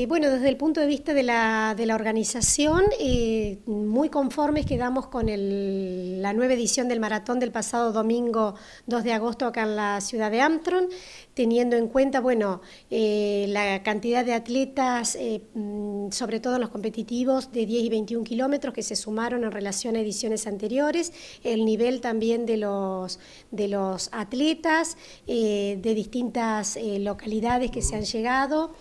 Eh, bueno, desde el punto de vista de la, organización, eh, muy conformes quedamos con la nueva edición del maratón del pasado domingo 2 de agosto acá en la ciudad de Amtron, teniendo en cuenta, bueno, eh, la cantidad de atletas, mm, sobre todo los competitivos de 10 y 21 kilómetros que se sumaron en relación a ediciones anteriores, el nivel también de los, de los atletas de distintas localidades que se han llegado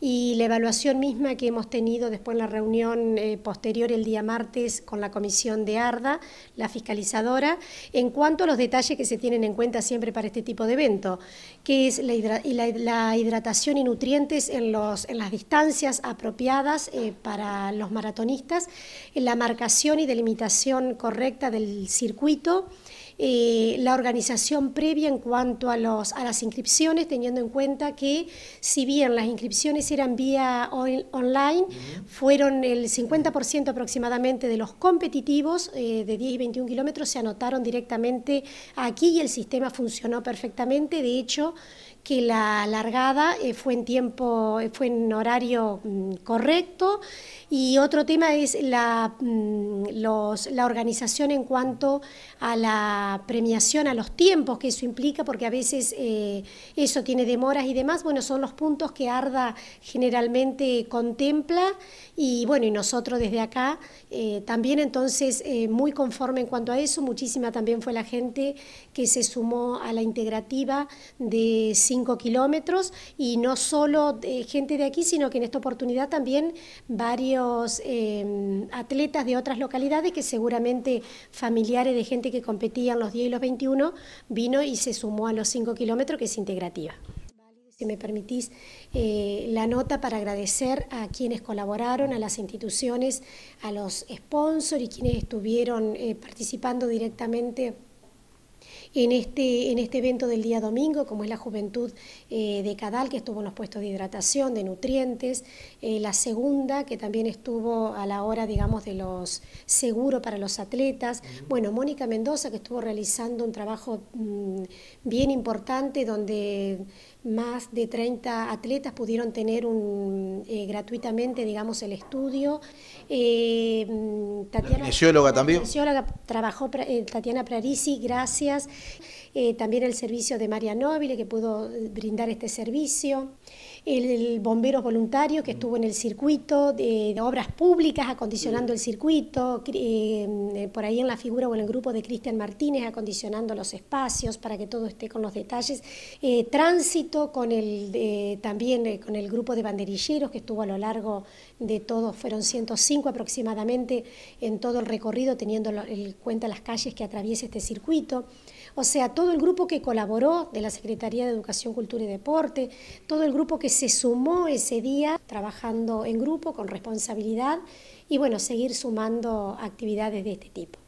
y la evaluación misma que hemos tenido después en la reunión eh, posterior el día martes con la comisión de ARDA, la fiscalizadora, en cuanto a los detalles que se tienen en cuenta siempre para este tipo de evento, que es la, hidratación y nutrientes en, los, en las distancias apropiadas eh, para los maratonistas, la marcación y delimitación correcta del circuito, eh, la organización previa en cuanto a, los, a las inscripciones, teniendo en cuenta que si bien las inscripciones eran vía online, fueron el 50% aproximadamente de los competitivos eh, de 10 y 21 kilómetros se anotaron directamente aquí y el sistema funcionó perfectamente. De hecho, que la largada eh, fue en tiempo, fue en horario mm, correcto. Y otro tema es la, mm, la organización en cuanto a la premiación a los tiempos que eso implica, porque a veces eh, eso tiene demoras y demás, bueno, son los puntos que Arda generalmente contempla y bueno, y nosotros desde acá eh, también entonces eh, muy conforme en cuanto a eso, muchísima también fue la gente que se sumó a la integrativa de 5 kilómetros y no solo gente de aquí, sino que en esta oportunidad también varios atletas de otras localidades que seguramente familiares de gente que competían los 10 y los 21, vino y se sumó a los 5 kilómetros, que es integrativa. Si me permitís eh, la nota para agradecer a quienes colaboraron, a las instituciones, a los sponsors y quienes estuvieron eh, participando directamente en este, en este evento del día domingo, como es la juventud eh, de Cadal, que estuvo en los puestos de hidratación, de nutrientes, eh, la segunda, que también estuvo a la hora, digamos, de los seguros para los atletas. Bueno, Mónica Mendoza, que estuvo realizando un trabajo mm, bien importante, donde más de 30 atletas pudieron tener eh, gratuitamente, digamos, el estudio. Mm, Tatiana, también? trabajó Tatiana Prarisi, gracias eh, también el servicio de María Nobile que pudo brindar este servicio el, bombero voluntario que mm. estuvo en el circuito, de, obras públicas acondicionando el circuito, eh, eh, por ahí en la figura o en el grupo de Cristian Martínez acondicionando los espacios para que todo esté con los detalles, eh, tránsito con el, también con el grupo de banderilleros que estuvo a lo largo de todo, fueron 105 aproximadamente en todo el recorrido teniendo en cuenta las calles que atraviesa este circuito. O sea, todo el grupo que colaboró de la Secretaría de Educación, Cultura y Deporte, todo el grupo que se sumó ese día trabajando en grupo con responsabilidad y bueno, seguir sumando actividades de este tipo.